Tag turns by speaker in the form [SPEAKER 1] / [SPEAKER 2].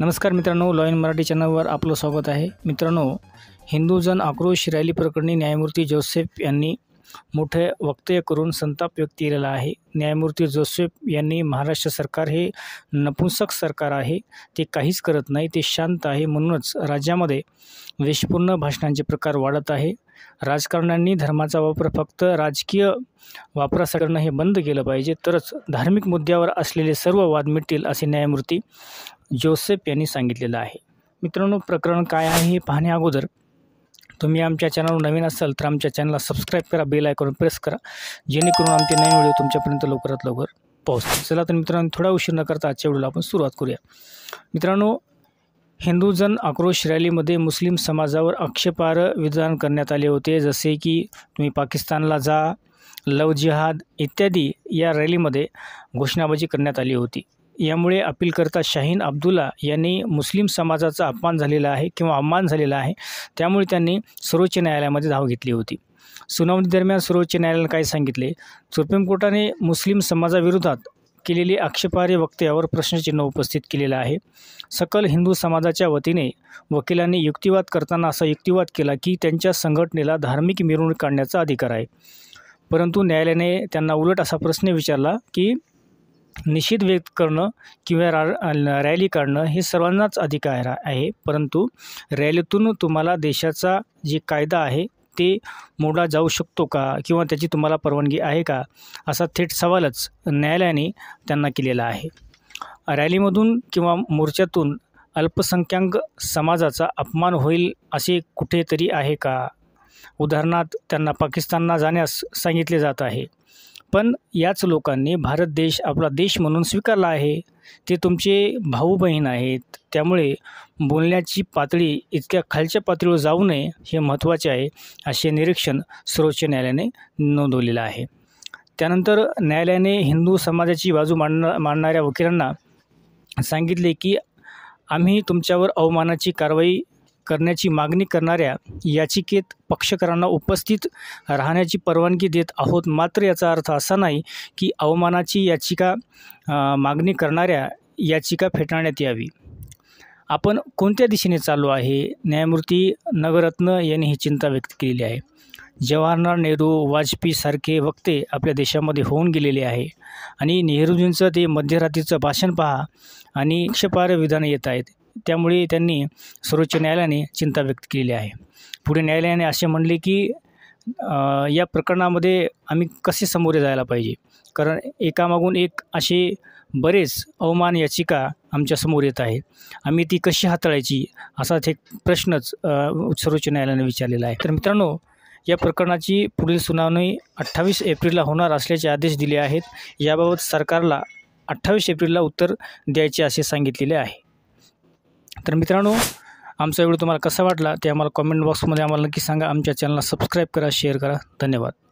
[SPEAKER 1] नमस्कार मित्रांनो लॉयन मराठी चॅनलवर आपलं स्वागत आहे मित्रांनो हिंदू जन आक्रोश रॅली प्रकरणी न्यायमूर्ती जोसेफ यांनी मोठे वक्तव्य करून संताप व्यक्त केलेला आहे न्यायमूर्ती जोसेफ यांनी महाराष्ट्र सरकार हे नपुंसक सरकार आहे ते काहीच करत नाही ते शांत आहे म्हणूनच राज्यामध्ये वेशपूर्ण भाषणांचे प्रकार वाढत आहे राजकारण्यांनी धर्माचा वापर फक्त राजकीय वापरासाठी करणं हे बंद केलं पाहिजे तरच धार्मिक मुद्द्यावर असलेले सर्व वाद मिटतील असे न्यायमूर्ती जोसेफ यांनी सांगितलेलं आहे मित्रांनो प्रकरण काय आहे हे पाहण्या अगोदर तुम्ही आमच्या चॅनलवर नवीन असाल तर आमच्या चॅनलला सबस्क्राईब करा बेल आयकॉन प्रेस करा जेणेकरून आमचे नवीन व्हिडिओ तुमच्यापर्यंत लवकरात लवकर पोहोचतील चला तर मित्रांनो थोडा उशीर न करता आजच्या व्हिडिओला आपण सुरुवात करूया मित्रांनो हिंदूजन आक्रोश रॅलीमध्ये मुस्लिम समाजावर आक्षेपार्ह विधान करण्यात आले होते जसे की तुम्ही पाकिस्तानला जा लव जिहाद इत्यादी या रॅलीमध्ये घोषणाबाजी करण्यात आली होती यामुळे अपीलकर्ता शाहीन अब्दुल्ला यांनी मुस्लिम समाजाचा अपमान झालेला आहे किंवा अपमान झालेला आहे त्यामुळे त्यांनी सर्वोच्च न्यायालयामध्ये धाव घेतली होती सुनावणी दरम्यान सर्वोच्च न्यायालयानं काय सांगितले सुप्रीम कोर्टाने मुस्लिम समाजाविरोधात केलेली आक्षेपार्ह वक्त्यावर प्रश्नचिन्ह उपस्थित केलेलं आहे सकल हिंदू समाजाच्या वतीने वकिलांनी युक्तिवाद करताना असा युक्तिवाद केला की त्यांच्या संघटनेला धार्मिक मिरवणूक काढण्याचा अधिकार आहे परंतु न्यायालयाने त्यांना उलट असा प्रश्न विचारला की निषेध व्यक्त करणं किंवा रा रॅली काढणं हे सर्वांनाच अधिकार आहे परंतु रॅलीतून तुम्हाला देशाचा जे कायदा आहे ते मोडला जाऊ शकतो का किंवा त्याची तुम्हाला परवानगी आहे का असा थेट सवालच न्यायालयाने त्यांना केलेला आहे रॅलीमधून किंवा मोर्चातून अल्पसंख्याक समाजाचा अपमान होईल असे कुठेतरी आहे का उदाहरणार्थ त्यांना पाकिस्तानला जाण्यास सांगितले जात आहे पण याच लोकांनी भारत देश आपला देश म्हणून स्वीकारला आहे ते तुमचे भाऊ बहीण आहेत त्यामुळे बोलण्याची पातळी इतक्या खालच्या पातळीवर जाऊ नये हे महत्त्वाचे आहे असे निरीक्षण सर्वोच्च न्यायालयाने नोंदवलेलं आहे त्यानंतर न्यायालयाने हिंदू समाजाची बाजू मांडणा मांडणाऱ्या वकिलांना सांगितले की आम्ही तुमच्यावर अवमानाची कारवाई करण्याची मागणी करणाऱ्या याचिकेत पक्षकारांना उपस्थित राहण्याची परवानगी देत आहोत मात्र याचा अर्थ असा नाही की अवमानाची याचिका मागणी करणाऱ्या याचिका फेटाळण्यात यावी आपण कोणत्या दिशेने चालू आहे न्यायमूर्ती नगरत्न यांनी ही चिंता व्यक्त केलेली आहे जवाहरलाल नेहरू वाजपेयीसारखे वक्ते आपल्या देशामध्ये होऊन गेलेले आहे आणि नेहरूजींचं ते मध्यरात्रीचं भाषण पहा आणि क्षपार विधानं येत आहेत त्यामुळे त्यांनी सर्वोच्च न्यायालयाने चिंता व्यक्त केलेली आहे पुढे न्यायालयाने असे म्हणले की या प्रकरणामध्ये आम्ही कसे समोरे जायला पाहिजे कारण एकामागून एक असे बरेच अवमान याचिका आमच्यासमोर येत आहे आम्ही ती कशी हाताळायची असा एक प्रश्नच सर्वोच्च न्यायालयाने विचारलेला आहे तर मित्रांनो या प्रकरणाची पुढील सुनावणी अठ्ठावीस एप्रिलला होणार असल्याचे आदेश दिले आहेत याबाबत सरकारला अठ्ठावीस एप्रिलला उत्तर द्यायचे असे सांगितलेले आहे तर मित्रांनो आमचा व्हिडिओ तुम्हाला कसा वाटला ते आम्हाला कॉमेंट बॉक्समध्ये आम्हाला नक्की सांगा आमच्या चॅनलला सबस्क्राईब करा शेअर करा धन्यवाद